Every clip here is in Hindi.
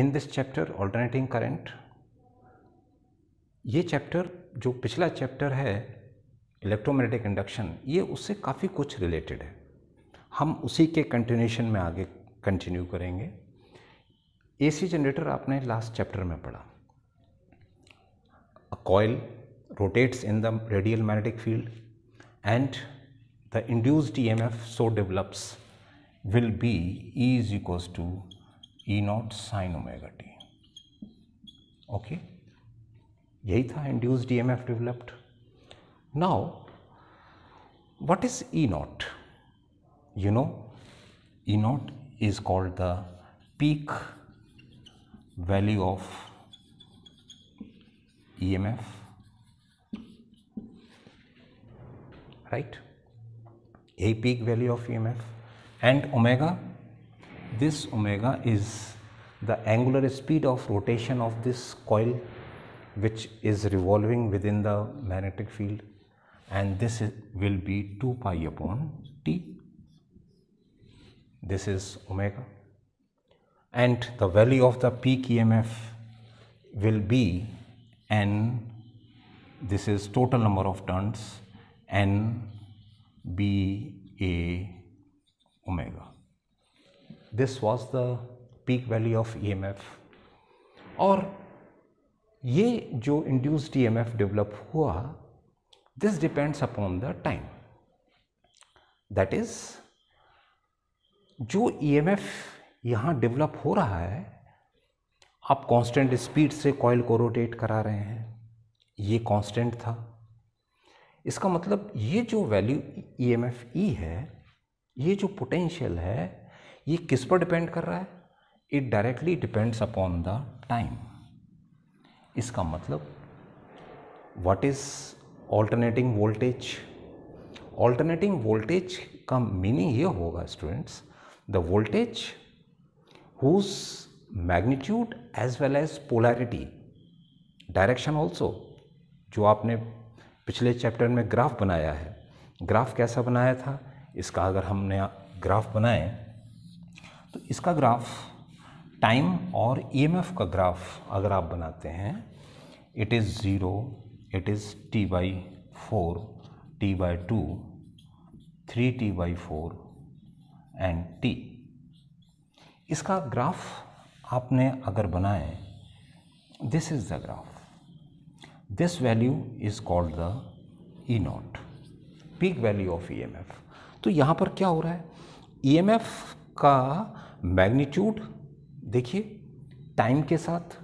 In this chapter alternating current ये चैप्टर जो पिछला चैप्टर है इलेक्ट्रोमैग्नेटिक इंडक्शन ये उससे काफ़ी कुछ रिलेटेड है हम उसी के कंटिन्यूशन में आगे कंटिन्यू करेंगे एसी जनरेटर आपने लास्ट चैप्टर में पढ़ा coil rotates in the radial magnetic field and the induced EMF so develops will be is equals to E not sine omega T okay यही था induce DMF developed now what is E naught? You know, E naught is called the peak value of EMF, right? A peak value of EMF and omega this omega is the angular speed of rotation of this coil which is revolving within the magnetic field and this is, will be 2 pi upon t. This is omega and the value of the peak EMF will be n this is total number of turns n b a omega. This was the peak valley of E M F और ये जो इंड्यूस्ड एफ डेवलप हुआ this depends upon the time that is जो ई एम एफ यहाँ डेवलप हो रहा है आप कॉन्स्टेंट स्पीड से कॉयल को रोटेट करा रहे हैं ये कॉन्स्टेंट था इसका मतलब ये जो value E M F E है ये जो पोटेंशियल है ये किस पर डिपेंड कर रहा है it directly depends upon the time इसका मतलब what is alternating voltage alternating voltage का मीनिंग ये होगा students the voltage whose magnitude as well as polarity direction also जो आपने पिछले चैप्टर में ग्राफ बनाया है ग्राफ कैसा बनाया था इसका अगर हमने ग्राफ बनाए तो इसका ग्राफ टाइम और ईएमएफ e का ग्राफ अगर आप बनाते हैं it is zero it is T by four T by two three T by four and T इसका ग्राफ आपने अगर बनाए this is the graph this value is called the E not peak value of E M F तो यहाँ पर क्या हो रहा है ई एम एफ का मैग्नीट्यूड देखिए टाइम के साथ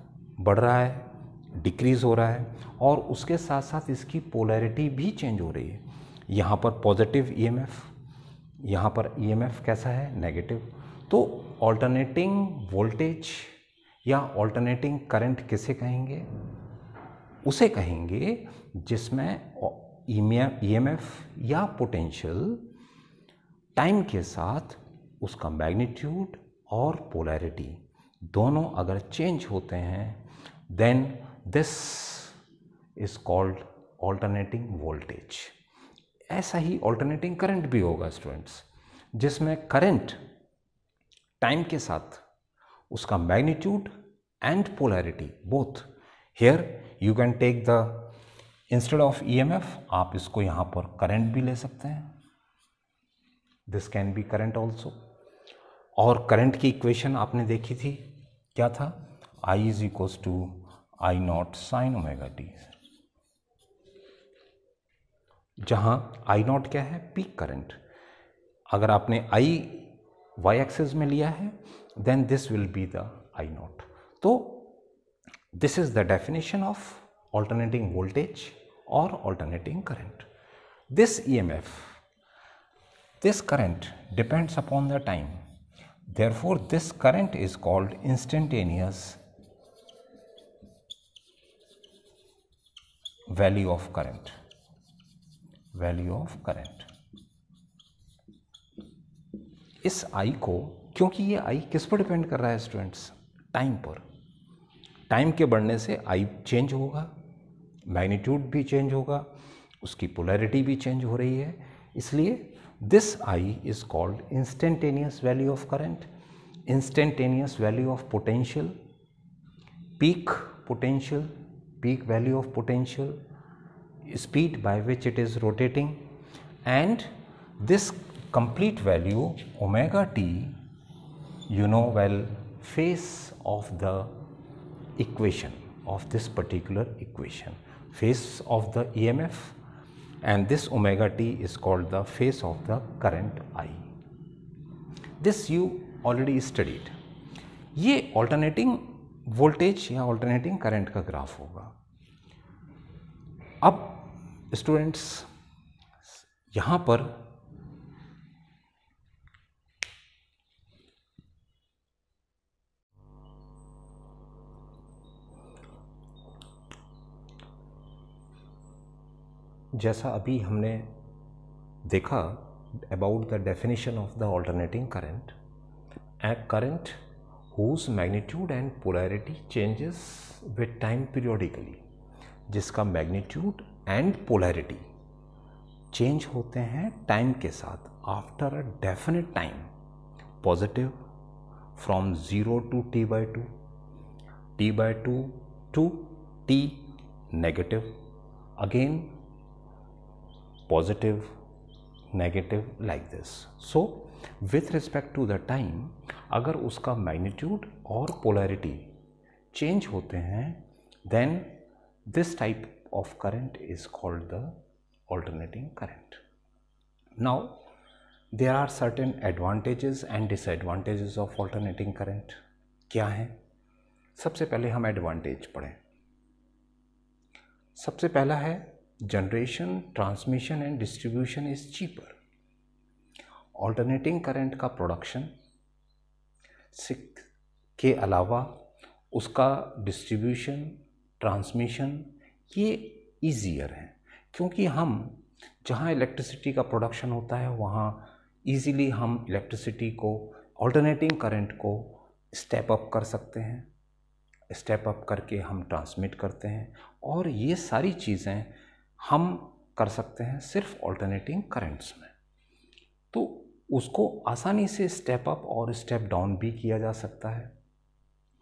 बढ़ रहा है डिक्रीज़ हो रहा है और उसके साथ साथ इसकी पोलैरिटी भी चेंज हो रही है यहाँ पर पॉजिटिव ई एम एफ यहाँ पर ई एम एफ कैसा है नेगेटिव तो ऑल्टरनेटिंग वोल्टेज या ऑल्टरनेटिंग करंट किसे कहेंगे उसे कहेंगे जिसमें ई एम एफ या पोटेंशियल टाइम के साथ उसका मैग्नीट्यूड और पोलैरिटी दोनों अगर चेंज होते हैं then this is called alternating voltage ऐसा ही ऑल्टरनेटिंग करंट भी होगा स्टूडेंट्स जिसमें करंट टाइम के साथ उसका magnitude and polarity both here you can take the instead of E आप इसको यहाँ पर करंट भी ले सकते हैं this can be current also और करंट की इक्वेशन आपने देखी थी क्या था I is equals to I not sine omega T जहां आई नॉट क्या है पीक करंट अगर आपने आई वाई एक्सेस में लिया है then this will be the I not तो this is the definition of alternating voltage और alternating current M F this current depends upon the time Therefore, this current is called instantaneous value of current. Value of current is आई को क्योंकि ये आई किस पर डिपेंड कर रहा है स्टूडेंट्स टाइम पर टाइम के बढ़ने से आई चेंज होगा मैग्नीट्यूड भी चेंज होगा उसकी पोलैरिटी भी चेंज हो रही है इसलिए This I is called instantaneous value of current, instantaneous value of potential, peak potential, peak value of potential, speed by which it is rotating and this complete value omega t you know well face of the equation of this particular equation face of the EMF and this omega t is called the phase of the current I. This you already studied. ye alternating voltage ya alternating current ka graph hoga ab students yahan par जैसा अभी हमने देखा about the definition of the alternating current a current whose magnitude and polarity changes with time periodically जिसका मैग्नीट्यूड एंड पोलैरिटी चेंज होते हैं टाइम के साथ after a definite time positive from zero to T by two T by two to T negative again positive, negative like this. So, with respect to the time, अगर उसका magnitude और polarity change होते हैं then this type of current is called the alternating current. Now, there are certain advantages and disadvantages of alternating current. क्या हैं सबसे पहले हम advantage पढ़ें सबसे पहला है generation transmission and distribution is cheaper alternating current का प्रोडक्शन के अलावा उसका डिस्ट्रीब्यूशन ट्रांसमिशन ये ईजियर है क्योंकि हम जहाँ इलेक्ट्रिसिटी का प्रोडक्शन होता है वहाँ ईज़ीली हम इलेक्ट्रिसिटी को ऑल्टरनेटिंग करंट को स्टेप अप कर सकते हैं स्टेप अप करके हम ट्रांसमिट करते हैं और ये सारी चीज़ें हम कर सकते हैं सिर्फ ऑल्टरनेटिंग करेंट्स में तो उसको आसानी से स्टेप अप और स्टेप डाउन भी किया जा सकता है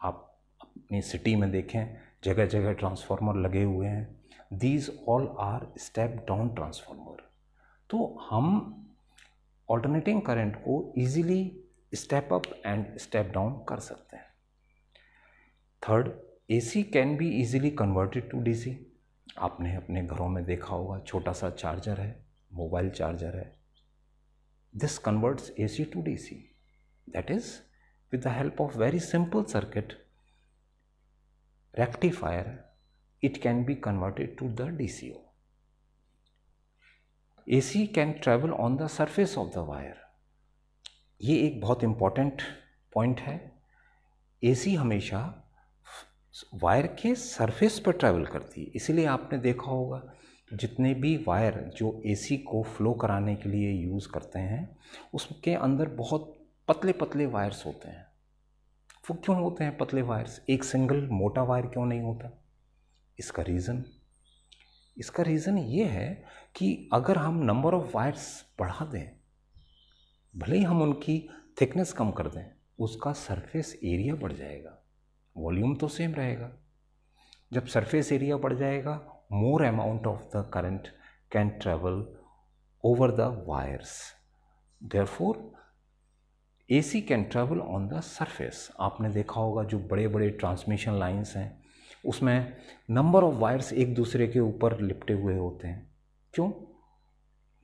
आप अपनी सिटी में देखें जगह जगह ट्रांसफार्मर लगे हुए हैं these all are step down transformer तो हम ऑल्टरनेटिंग करंट को easily step up and step down कर सकते हैं third AC can be easily converted to DC आपने अपने घरों में देखा होगा छोटा सा चार्जर है मोबाइल चार्जर है this converts A C to D C that is with the help of very simple circuit rectifier it can be converted to the D C oh A C can travel on the surface of the wire ये एक बहुत इम्पॉर्टेंट पॉइंट है ए सी हमेशा वायर के सरफेस पर ट्रैवल करती है इसीलिए आपने देखा होगा जितने भी वायर जो एसी को फ्लो कराने के लिए यूज़ करते हैं उसके अंदर बहुत पतले पतले वायर्स होते हैं वो क्यों होते हैं पतले वायर्स एक सिंगल मोटा वायर क्यों नहीं होता इसका रीज़न इसका रीज़न ये है कि अगर हम नंबर ऑफ़ वायर्स बढ़ा दें भले ही हम उनकी थिकनेस कम कर दें उसका सरफेस एरिया बढ़ जाएगा वॉल्यूम तो सेम रहेगा जब सरफेस एरिया बढ़ जाएगा more amount of the current can travel over the wires A C can travel on the surface आपने देखा होगा जो बड़े बड़े ट्रांसमिशन लाइन्स हैं उसमें नंबर ऑफ वायर्स एक दूसरे के ऊपर लिपटे हुए होते हैं क्यों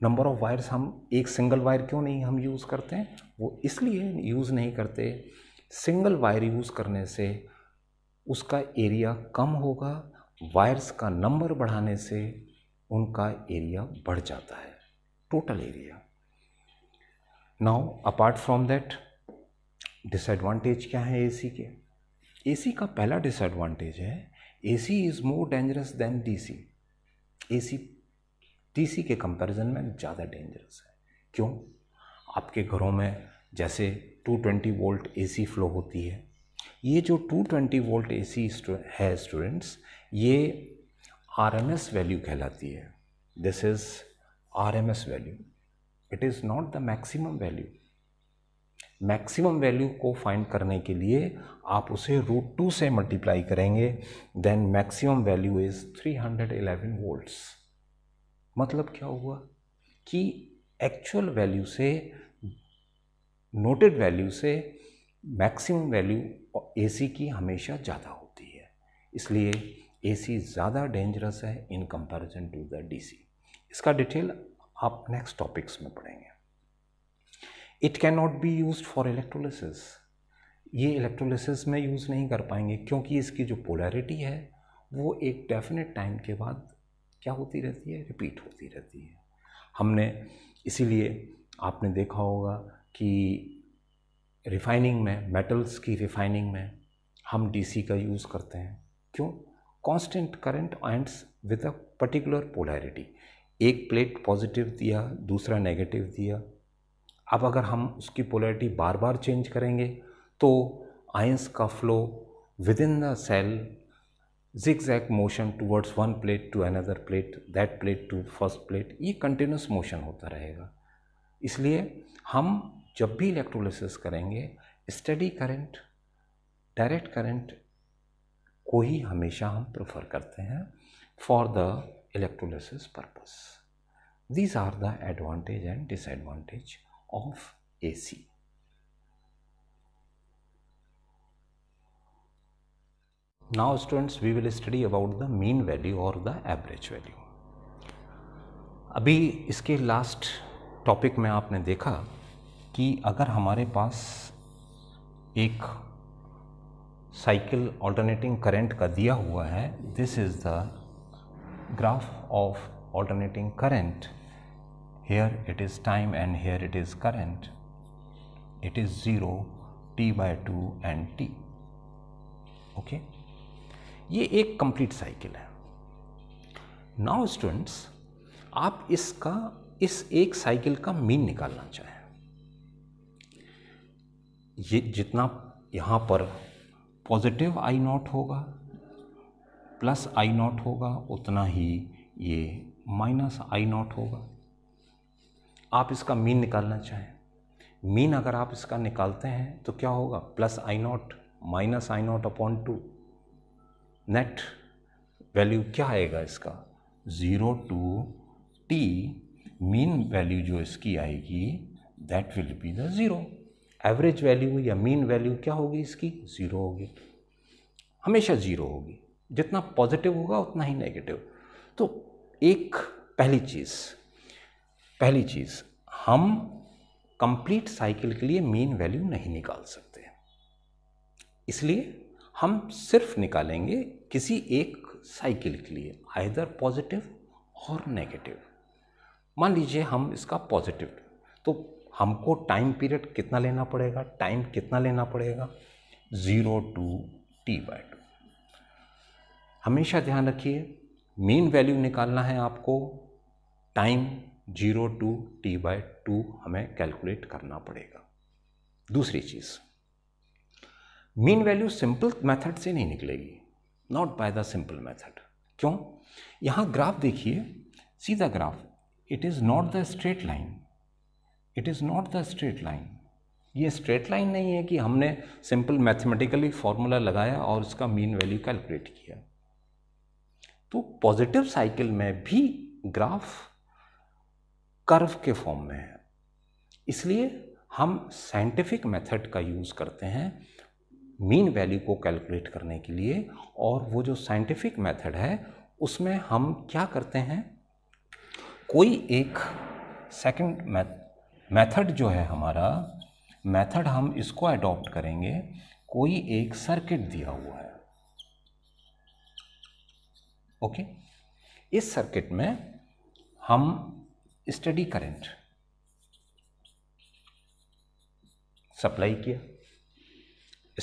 नंबर ऑफ वायर्स हम एक सिंगल वायर क्यों नहीं हम यूज़ करते हैं वो इसलिए यूज़ नहीं करते सिंगल वायर यूज़ करने से उसका एरिया कम होगा वायर्स का नंबर बढ़ाने से उनका एरिया बढ़ जाता है total area now apart from that disadvantage क्या है एसी के एसी का पहला डिसएडवांटेज है AC is more dangerous than DC AC DC के कंपैरिजन में ज़्यादा डेंजरस है क्यों आपके घरों में जैसे 220 वोल्ट एसी फ्लो होती है ये जो 220 वोल्ट एसी है स्टूडेंट्स ये आरएमएस वैल्यू कहलाती है this is RMS value it is not the maximum value maximum value को फाइंड करने के लिए आप उसे रूट टू से मल्टीप्लाई करेंगे then maximum value is 311 volts मतलब क्या हुआ कि एक्चुअल वैल्यू से नोटेड वैल्यू से मैक्सिमम वैल्यू एसी की हमेशा ज़्यादा होती है इसलिए एसी ज़्यादा डेंजरस है in comparison to the DC इसका डिटेल आप नेक्स्ट टॉपिक्स में पढ़ेंगे it can not be use for electrolysis ये इलेक्ट्रोलिसिस में यूज़ नहीं कर पाएंगे क्योंकि इसकी जो पोलैरिटी है वो एक डेफिनेट टाइम के बाद क्या होती रहती है रिपीट होती रहती है हमने इसीलिए आपने देखा होगा कि रिफाइनिंग में मेटल्स की रिफाइनिंग में हम डीसी का यूज़ करते हैं क्यों constant current ends with a particular polarity एक प्लेट पॉजिटिव दिया दूसरा नेगेटिव दिया अब अगर हम उसकी पोलैरिटी बार बार चेंज करेंगे तो आयंस का flow within the cell zigzag motion towards one plate to another plate that plate to first plate ये कंटिन्यूस मोशन होता रहेगा इसलिए हम जब भी इलेक्ट्रोलिसिस करेंगे स्टडी करंट डायरेक्ट करंट को ही हमेशा हम प्रेफर करते हैं for the electrolysis purpose these are the advantage and disadvantage of AC now students we will study about the mean value और द एवरेज वैल्यू अभी इसके लास्ट टॉपिक में आपने देखा कि अगर हमारे पास एक साइकिल ऑल्टरनेटिंग करंट का दिया हुआ है this is the graph of alternating current here it is time and here it is current it is zero T by two and T okay ये एक कंप्लीट साइकिल है नाउ स्टूडेंट्स आप इसका इस एक साइकिल का मीन निकालना चाहें ये जितना यहाँ पर पॉजिटिव आई नॉट होगा प्लस आई नॉट होगा उतना ही ये माइनस आई नॉट होगा आप इसका मीन निकालना चाहें मीन अगर आप इसका निकालते हैं तो क्या होगा plus I not minus I not upon two net value क्या आएगा इसका zero to T mean value जो इसकी आएगी that will be the zero average value या मीन वैल्यू क्या होगी इसकी ज़ीरो होगी हमेशा ज़ीरो होगी जितना पॉजिटिव होगा उतना ही नेगेटिव तो एक पहली चीज़ पहली चीज़ हम कंप्लीट साइकिल के लिए मीन वैल्यू नहीं निकाल सकते इसलिए हम सिर्फ निकालेंगे किसी एक साइकिल के लिए आइदर पॉजिटिव और नेगेटिव मान लीजिए हम इसका पॉजिटिव तो हमको टाइम पीरियड कितना लेना पड़ेगा टाइम कितना लेना पड़ेगा zero to T by two हमेशा ध्यान रखिए मेन वैल्यू निकालना है आपको time zero to T by two हमें कैलकुलेट करना पड़ेगा दूसरी चीज़ मीन वैल्यू सिंपल मेथड से नहीं निकलेगी not by the simple method क्यों यहाँ ग्राफ देखिए सीधा graph it is not the straight line it is not the straight line ये स्ट्रेट लाइन नहीं है कि हमने सिंपल मैथमेटिकली फॉर्मूला लगाया और उसका मीन वैल्यू कैलकुलेट किया तो पॉजिटिव साइकिल में भी ग्राफ कर्व के फॉर्म में है इसलिए हम साइंटिफिक मेथड का यूज़ करते हैं मीन वैल्यू को कैलकुलेट करने के लिए और वो जो साइंटिफिक मेथड है उसमें हम क्या करते हैं कोई एक सेकंड मैथ मेथड जो है हमारा मेथड हम इसको अडॉप्ट करेंगे कोई एक सर्किट दिया हुआ है ओके इस सर्किट में हम स्टडी करंट सप्लाई किया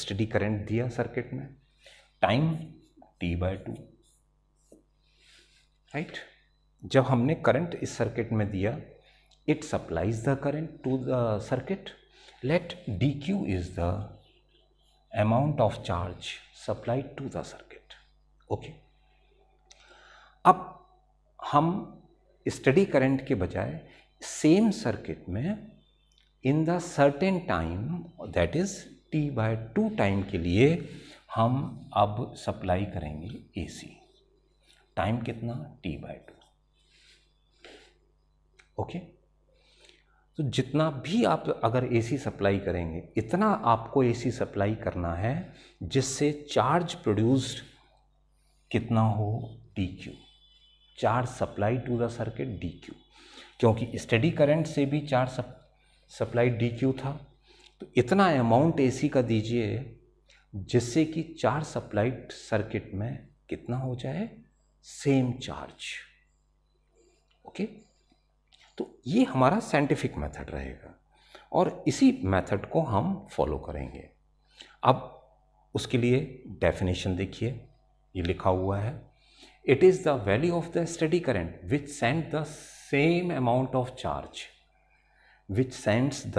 स्टडी करंट दिया सर्किट में time T by two right जब हमने करंट इस सर्किट में दिया it supplies the current to the circuit let dq is the amount of charge supplied to the circuit okay अब हम स्टडी करंट के बजाय सेम सर्किट में in the certain time that is T by two time के लिए हम अब सप्लाई करेंगे एसी टाइम कितना T by two okay okay? तो जितना भी आप अगर एसी सप्लाई करेंगे इतना आपको एसी सप्लाई करना है जिससे चार्ज प्रोड्यूस्ड कितना हो D Q charge supply to the circuit D Q क्योंकि स्टडी करंट से भी चार्ज सप, सप्लाई डी क्यू था तो इतना अमाउंट एसी का दीजिए जिससे कि चार्ज सप्लाई सर्किट में कितना हो जाए सेम चार्ज ओके okay? तो ये हमारा साइंटिफिक मेथड रहेगा और इसी मेथड को हम फॉलो करेंगे अब उसके लिए डेफिनेशन देखिए ये लिखा हुआ है it is the value of the steady current which send the same amount of charge which sends the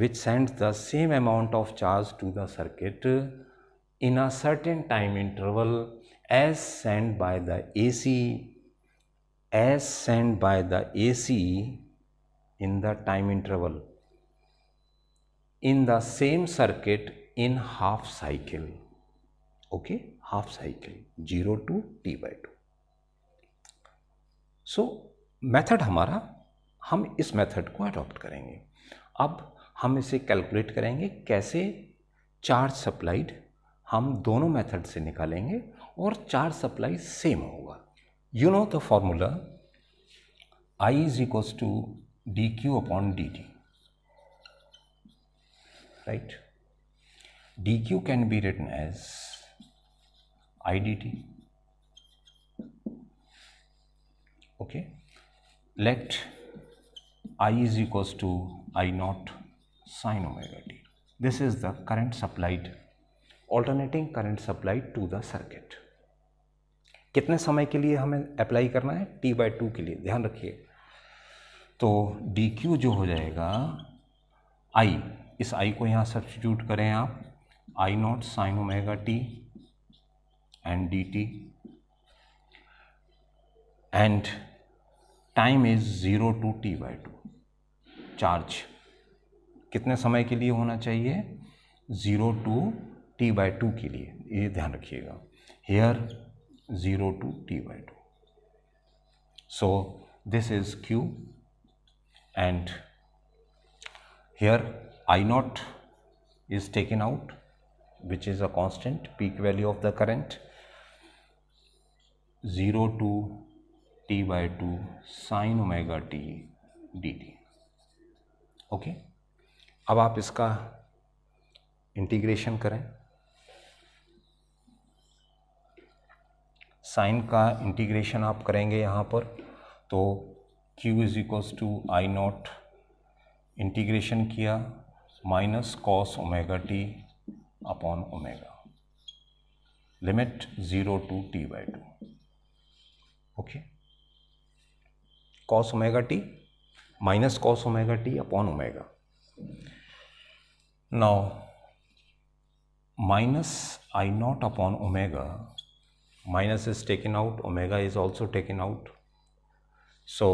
which sends the same amount of charge to the circuit in a certain time interval as sent by the AC as sent by the AC in the time interval in the same circuit in half cycle okay half cycle 0 to t by 2 so method हमारा हम is method ko adopt karenge ab हम इसे कैलकुलेट करेंगे कैसे चार्ज सप्लाइड हम दोनों मेथड से निकालेंगे और चार्ज सप्लाई सेम होगा You know the formula I is equals to dq upon dt, right? dq can be written as idt okay let i is equals to i naught sine omega t this is the current supplied alternating current supplied to the circuit कितने समय के लिए हमें अप्लाई करना है टी बाई टू के लिए ध्यान रखिए तो डी क्यू जो हो जाएगा आई इस आई को यहाँ सब्सिट्यूट करें आप I not sine omega T and D T and time is zero to T by two charge कितने समय के लिए होना चाहिए zero to T by two के लिए ये ध्यान रखिएगा here 0 to t by 2. So, this is q and here I naught is taken out which is a constant peak value of the current 0 to t by 2 sin omega t dt okay okay? अब आप इसका इंटीग्रेशन करें साइन का इंटीग्रेशन आप करेंगे यहाँ पर तो q is equals to I not integration किया minus cos omega T upon omega limit zero to T by two okay cos omega T minus cos omega T upon omega now minus I not upon omega minus is taken out omega is also taken out so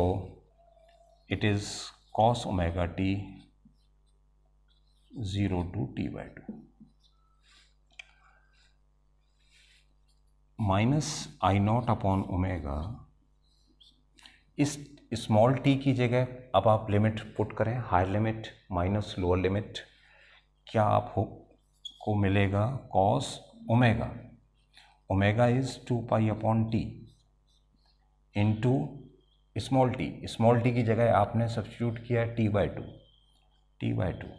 it is cos omega t 0 to t by 2 minus I not upon omega इस स्मॉल टी की जगह अब आप लिमिट पुट करें higher limit minus lower limit क्या आप हो को मिलेगा cos omega omega is 2 pi upon t into small t small t की जगह आपने सब्सटीट्यूट किया t by 2 t by 2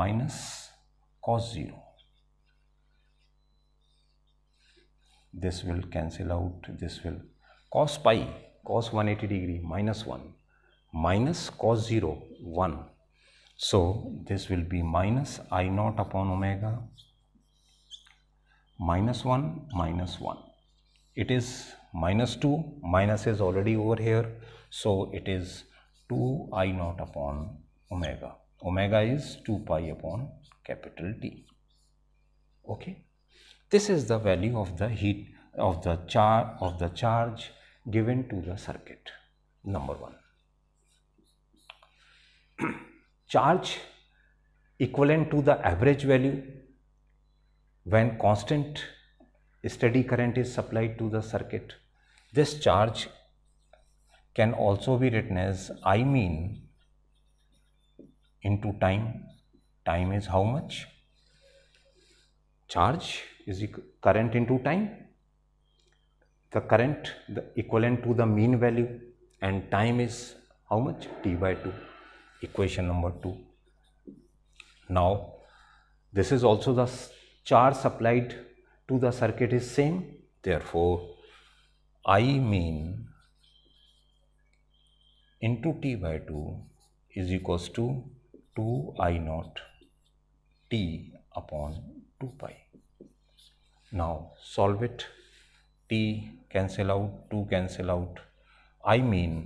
minus cos 0 this will cancel out this will cos pi cos 180 degree minus 1 minus cos 0 1 so this will be minus i naught upon omega minus 1 minus 1 it is minus 2 minus is already over here so it is 2 i naught upon omega omega is 2 pi upon capital T okay this is the value of the heat of the charge of the charge given to the circuit number 1 charge equivalent to the average value when constant steady current is supplied to the circuit, this charge can also be written as I mean into time. Time is how much? Charge is current into time. The current the equivalent to the mean value and time is how much? T by 2. Equation number 2. Now, this is also the charge supplied to the circuit is same. Therefore, I mean into T by 2 is equals to 2 I naught T upon 2 pi. Now solve it. T cancel out, 2 cancel out. I mean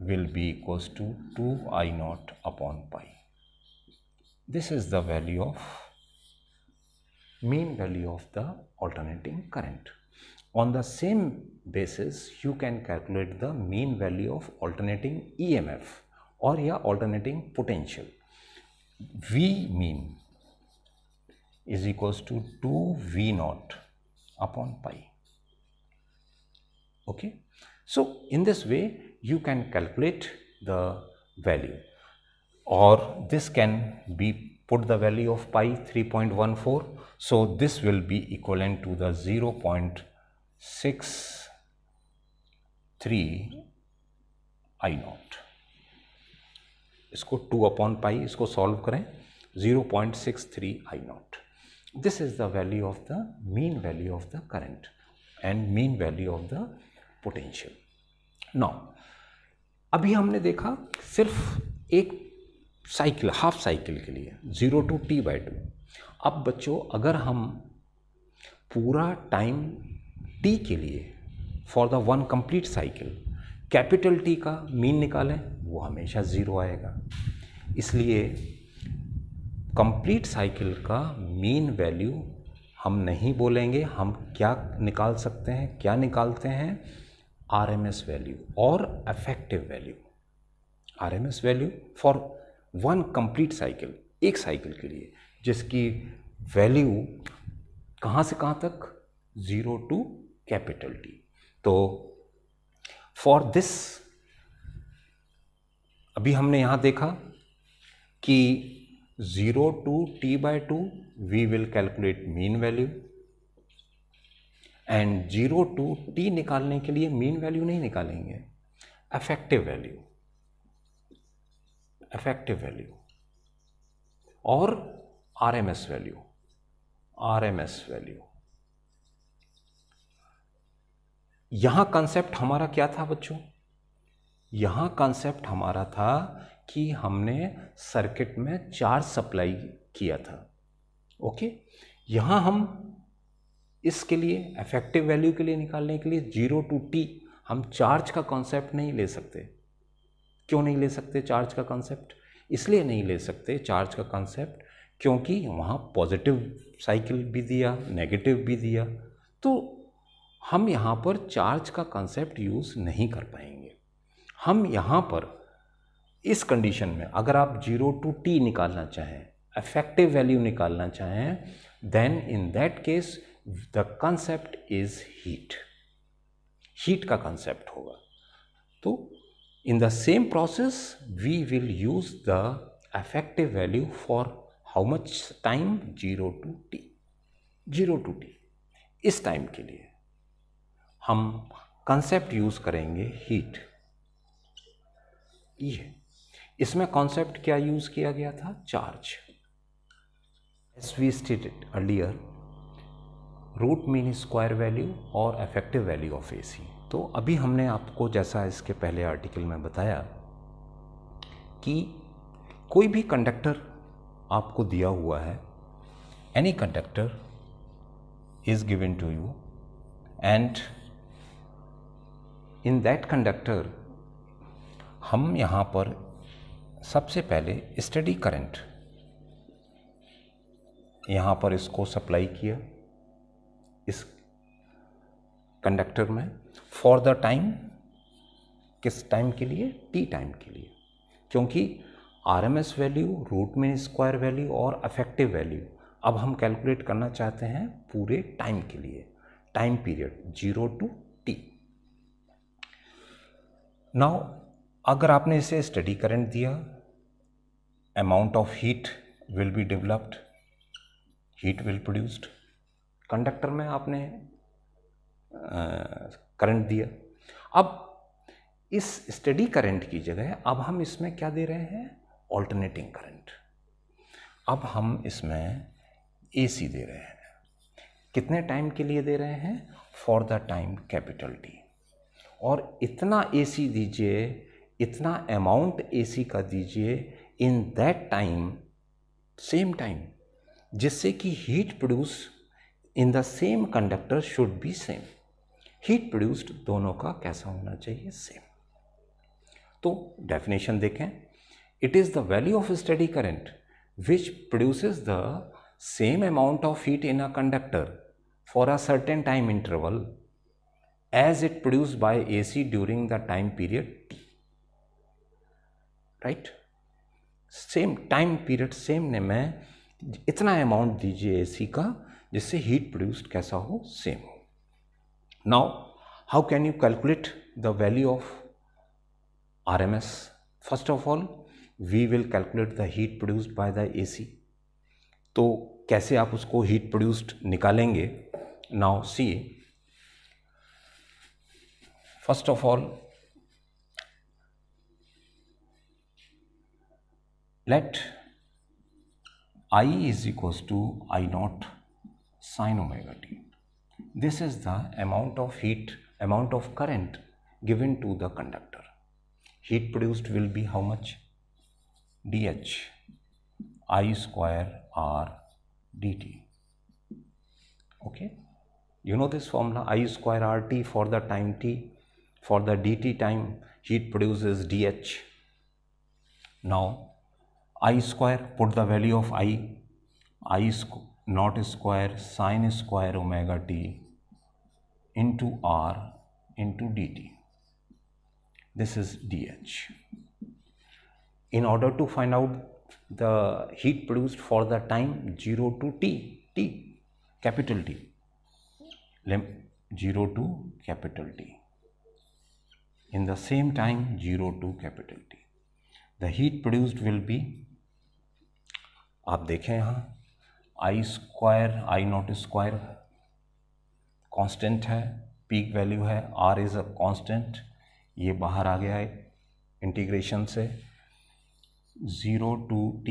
will be equals to 2 I naught upon pi. This is the value of mean value of the alternating current. On the same basis, you can calculate the mean value of alternating EMF or yeah, alternating potential. V mean is equals to 2 V naught upon pi. Okay. So, in this way, you can calculate the value or this can be put the value of pi 3.14 So this will be equivalent to the 0 0.63 I not इसको 2 अपॉन पाई इसको सॉल्व करें 0.63 I not this is the value of the mean value of the current and mean value of the potential now अभी हमने देखा सिर्फ एक साइकिल हाफ साइकिल के लिए zero to T by two अब बच्चों अगर हम पूरा टाइम टी के लिए for the one complete cycle capital T का मीन निकालें वो हमेशा ज़ीरो आएगा इसलिए कंप्लीट साइकिल का मीन वैल्यू हम नहीं बोलेंगे हम क्या निकाल सकते हैं क्या निकालते हैं आर एम एस वैल्यू और effective value R M S value for one complete cycle एक साइकिल के लिए जिसकी वैल्यू कहाँ से कहाँ तक ज़ीरो टू कैपिटल टी तो फॉर दिस अभी हमने यहाँ देखा कि zero to T by two we will calculate mean value and zero to T निकालने के लिए मीन वैल्यू नहीं निकालेंगे अफेक्टिव वैल्यू अफेक्टिव वैल्यू और आर एम एस वैल्यू यहां कंसेप्ट हमारा क्या था बच्चों यहां कंसेप्ट हमारा था कि हमने सर्किट में चार्ज सप्लाई किया था ओके यहां हम इसके लिए इफेक्टिव वैल्यू के लिए निकालने के लिए जीरो टू टी हम चार्ज का कॉन्सेप्ट नहीं ले सकते क्यों नहीं ले सकते चार्ज का कॉन्सेप्ट इसलिए नहीं ले सकते चार्ज का कॉन्सेप्ट क्योंकि वहाँ पॉजिटिव साइकिल भी दिया नेगेटिव भी दिया तो हम यहाँ पर चार्ज का कंसेप्ट यूज़ नहीं कर पाएंगे हम यहाँ पर इस कंडीशन में अगर आप जीरो टू टी निकालना चाहें इफेक्टिव वैल्यू निकालना चाहें then in that case the concept is heat heat का कंसेप्ट होगा तो in the same process we will use the effective value for how much time zero to T zero to T इस टाइम के लिए हम कंसेप्ट यूज़ करेंगे हीट ये इसमें कॉन्सेप्ट क्या यूज़ किया गया था charge as we stated earlier root mean square value और effective value of A C तो अभी हमने आपको जैसा इसके पहले आर्टिकल में बताया कि कोई भी कंडक्टर आपको दिया हुआ है any conductor is given to you and in that conductor हम यहाँ पर सबसे पहले स्टडी करंट यहाँ पर इसको सप्लाई किया इस कंडक्टर में फॉर द टाइम किस टाइम के लिए टी टाइम के लिए क्योंकि R M S value root mean square value और अफेक्टिव वैल्यू अब हम कैलकुलेट करना चाहते हैं पूरे टाइम के लिए time period zero to T now अगर आपने इसे स्टडी करंट दिया amount of heat will be developed heat will produced conductor में आपने करंट दिया अब इस स्टडी करंट की जगह अब हम इसमें क्या दे रहे हैं ऑल्टरनेटिंग करंट अब हम इसमें एसी दे रहे हैं कितने टाइम के लिए दे रहे हैं for the time capital T और इतना एसी दीजिए इतना अमाउंट एसी का दीजिए in that time same time जिससे कि heat produce in the same conductor should be same heat produced दोनों का कैसा होना चाहिए सेम तो डेफिनेशन देखें It is the value of a steady current which produces the same amount of heat in a conductor for a certain time interval as it produced by AC during the time period T. Right? Same time period, same name है इतना amount दीजिए AC का जिससे heat produced कैसा हो same. हो Now, how can you calculate the value of RMS? First of all, we will calculate the heat produced by the A C तो कैसे आप उसको हीट प्रोड्यूस्ड निकालेंगे now see first of all let I is equals to I not sine omega T this is the amount of heat amount of current given to the conductor heat produced will be how much dH I square R dt. Okay. You know this formula I square R t for the time t for the dt time heat produces dH. Now I square put the value of I I square not square sine square omega t into r into dt. This is dh. in order to find out the heat produced for the time 0 to t t capital t 0 to capital t in the same time 0 to capital t the heat produced will be aap dekhe yahan i square i not square constant है पीक वैल्यू है आर इज़ अ कांस्टेंट ये बाहर आ गया है इंटीग्रेशन से 0 to t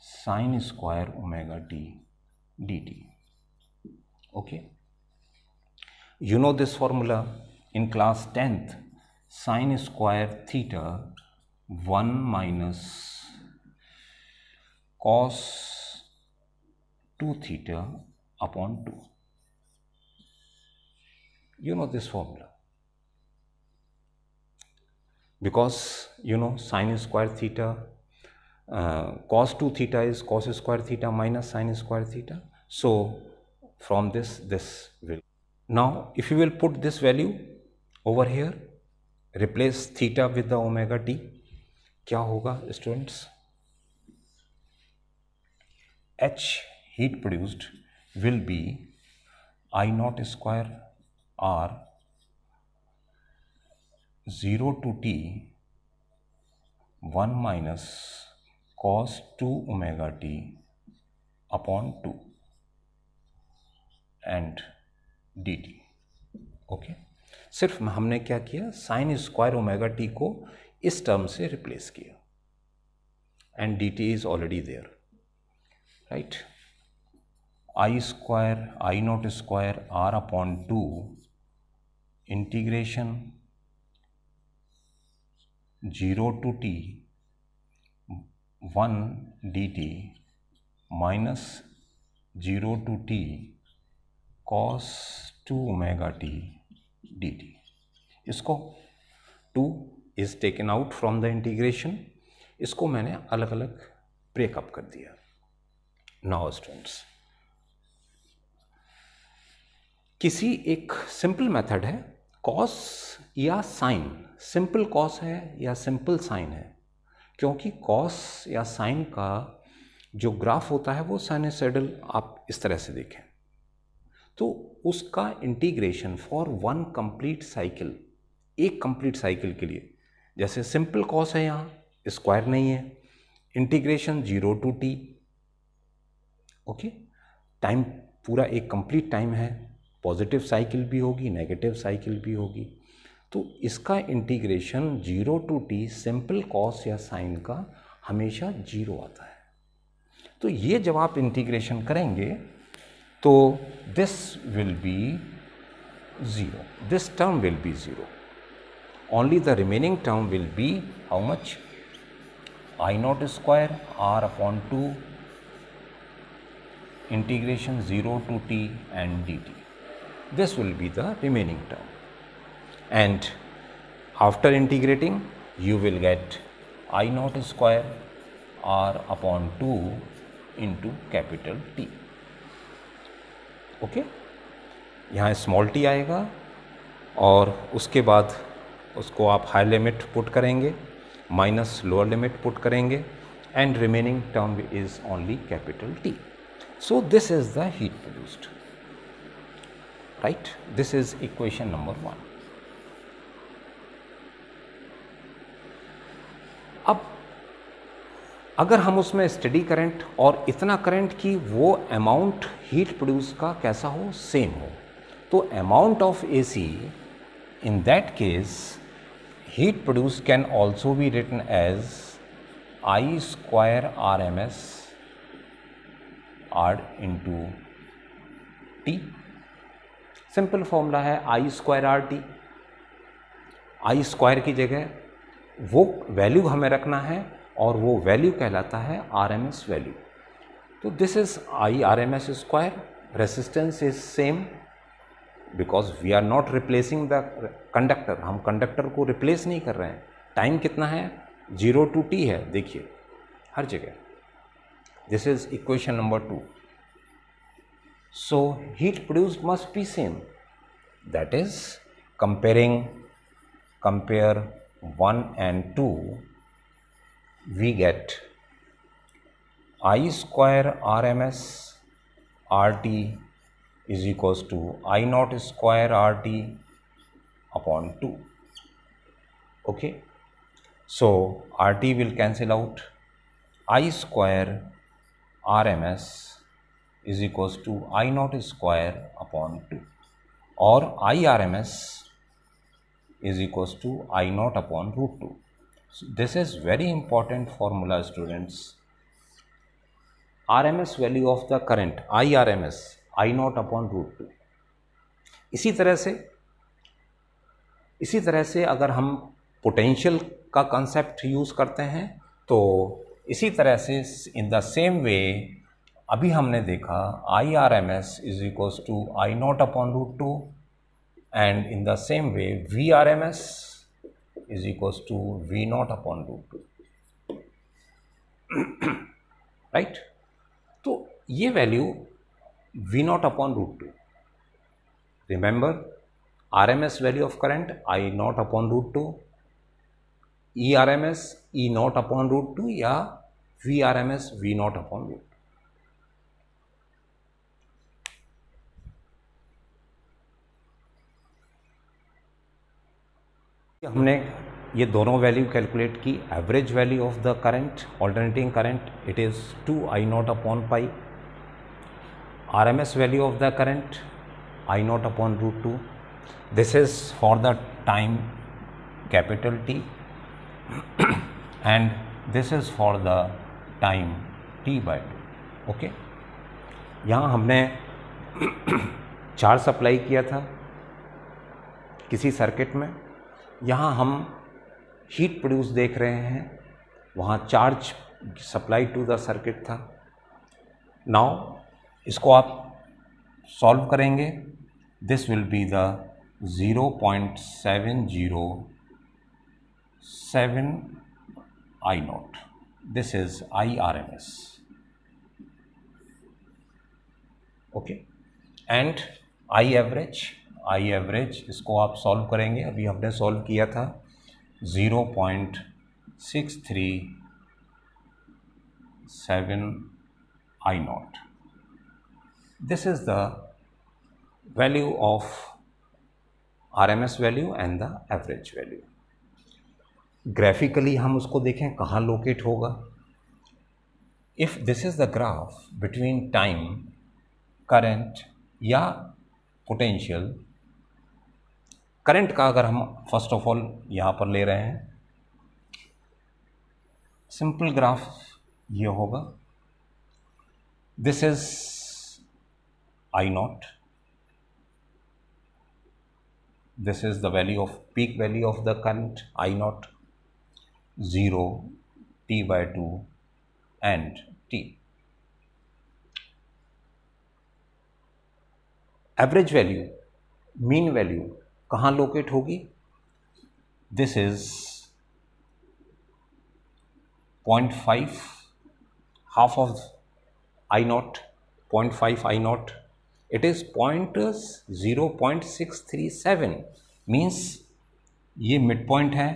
sine square omega t dt okay you know this formula in class 10th sine square theta 1 minus cos 2 theta upon 2 you know this formula because you know sine square theta uh, cos 2 theta is cos square theta minus sine square theta. So, from this this will. Now, if you will put this value over here replace theta with the omega t क्या होगा students? H heat produced will be I naught square R. Zero to T one minus cos two omega T upon two and D T okay सिर्फ हमने क्या किया साइन स्क्वायर ओमेगा टी को इस टर्म से रिप्लेस किया and D T is already there right I square I naught square R upon two integration zero to T one D T minus zero to T cos two omega T D T इसको two is taken out from the integration इसको मैंने अलग अलग ब्रेकअप कर दिया नाउ स्टूडेंट्स किसी एक सिंपल मेथड है कॉस या साइन सिंपल कॉस है या सिंपल साइन है क्योंकि कॉस या साइन का जो ग्राफ होता है वो साइनसाइडल आप इस तरह से देखें तो उसका integration for one complete cycle एक कंप्लीट साइकिल के लिए जैसे सिंपल कॉस है यहाँ स्क्वायर नहीं है integration zero to T okay time पूरा एक कंप्लीट टाइम है पॉजिटिव साइकिल भी होगी नेगेटिव साइकिल भी होगी तो इसका integration zero to T simple cos या साइन का हमेशा जीरो आता है तो ये जब आप इंटीग्रेशन करेंगे तो this will be zero this term will be zero only the remaining term will be how much I naught square R upon two integration zero to T and D T this will be the remaining term and after integrating you will get i naught square r upon 2 into capital T okay यहाँ स्मॉल t आएगा और उसके बाद उसको आप हाई लिमिट पुट करेंगे माइनस लोअर लिमिट पुट करेंगे and remaining term is only capital T so this is the heat produced right this is equation number 1 अब अगर हम उसमें स्टडी करंट और इतना करंट कि वो अमाउंट हीट प्रोड्यूस का कैसा हो सेम हो तो amount of AC in that case heat produce can also be written as I square R M S R into T simple formula है I square R T I square की जगह वो वैल्यू हमें रखना है और वो वैल्यू कहलाता है आर एम एस वैल्यू तो this is I R M S square resistance is same because we are not replacing the conductor हम कंडक्टर को रिप्लेस नहीं कर रहे हैं टाइम कितना है जीरो टू टी है देखिए हर जगह this is equation number two so heat produce must be same that is comparing compare 1 and 2, we get I square RMS RT is equals to I naught square RT upon 2. Okay. So, RT will cancel out. I square RMS is equals to I naught square upon 2 or I RMS is equals to I naught upon root 2. So this is very important formula students. RMS value of the current i rms I naught upon root 2. इसी तरह से इसी तरह से अगर हम पोटेंशियल का कंसेप्ट यूज़ करते हैं तो इसी तरह से इन द सेम वे अभी हमने देखा I R M S is equals to I not upon root two and in the same way Vrms is equals to V naught upon root 2 right? So, ये value, V naught upon root 2 remember RMS value of current I naught upon root 2 ERMS E naught upon root 2 या VRMS V naught upon root 2 हमने ये दोनों वैल्यू कैलकुलेट की average value of the current alternating current it is two I not upon pi R M S value of the current I not upon root two this is for the time capital T and this is for the time T by two okay यहाँ हमने चार सप्लाई किया था किसी सर्किट में यहाँ हम हीट प्रोड्यूस देख रहे हैं वहाँ charge supply to the circuit था नाउ इसको आप सॉल्व करेंगे this will be the zero point seven zero seven I naught this is I R M S okay and I average I average इसको आप सॉल्व करेंगे अभी हमने सॉल्व किया था zero point six three seven I naught this is the value of R M S value and the average value graphically हम उसको देखें कहाँ लोकेट होगा if this is the graph between time current या पोटेंशियल करंट का अगर हम फर्स्ट ऑफ ऑल यहां पर ले रहे हैं सिंपल ग्राफ ये होगा this is I naught this is the value of peak value of the current I naught zero T by two and T average value mean value कहाँ लोकेट होगी this is point five half of I naught point five I naught it is point zero point six three seven means ये मिड पॉइंट है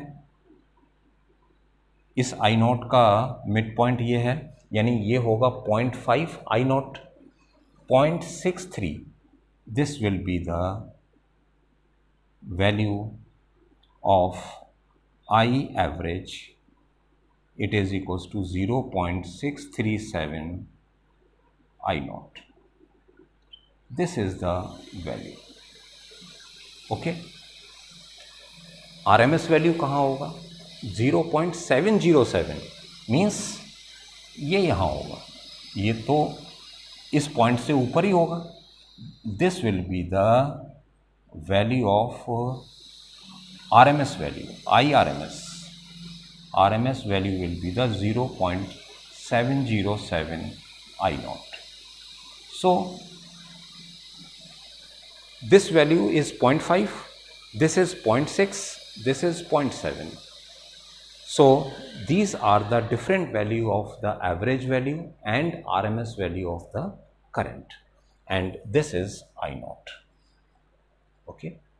इस आई नॉट का मिड पॉइंट ये है यानी ये होगा point five I naught point six three this will be the value of I average it is equals to 0.637 I naught. This is the value. Okay. RMS value कहाँ होगा 0.707 means ये यहाँ होगा ये तो इस पॉइंट से ऊपर ही होगा this will be the value of uh, RMS value, IRMS. RMS value will be the 0.707 I naught. So, this value is 0.5, this is 0.6, this is 0.7. So, these are the different value of the average value and RMS value of the current and this is I naught okay